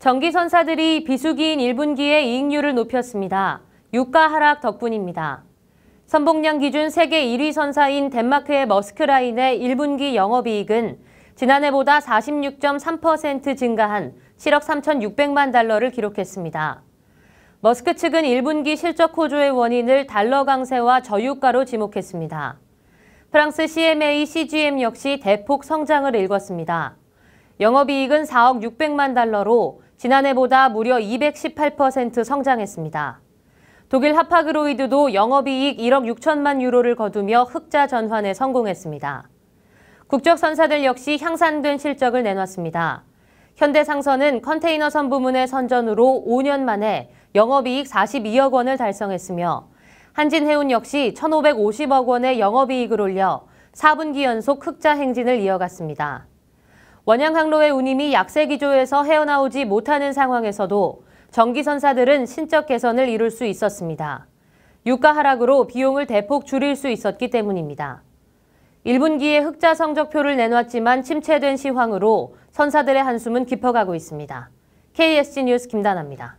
전기선사들이 비수기인 1분기에 이익률을 높였습니다. 유가 하락 덕분입니다. 선봉량 기준 세계 1위 선사인 덴마크의 머스크라인의 1분기 영업이익은 지난해보다 46.3% 증가한 7억 3,600만 달러를 기록했습니다. 머스크 측은 1분기 실적 호조의 원인을 달러 강세와 저유가로 지목했습니다. 프랑스 CMA CGM 역시 대폭 성장을 일궜습니다. 영업이익은 4억 600만 달러로 지난해보다 무려 218% 성장했습니다. 독일 하파그로이드도 영업이익 1억 6천만 유로를 거두며 흑자 전환에 성공했습니다. 국적선사들 역시 향상된 실적을 내놨습니다. 현대상선은 컨테이너선 부문의 선전으로 5년 만에 영업이익 42억 원을 달성했으며 한진해운 역시 1,550억 원의 영업이익을 올려 4분기 연속 흑자 행진을 이어갔습니다. 원양항로의 운임이 약세 기조에서 헤어나오지 못하는 상황에서도 전기선사들은 신적 개선을 이룰 수 있었습니다. 유가 하락으로 비용을 대폭 줄일 수 있었기 때문입니다. 1분기에 흑자 성적표를 내놨지만 침체된 시황으로 선사들의 한숨은 깊어가고 있습니다. KSG 뉴스 김다나입니다.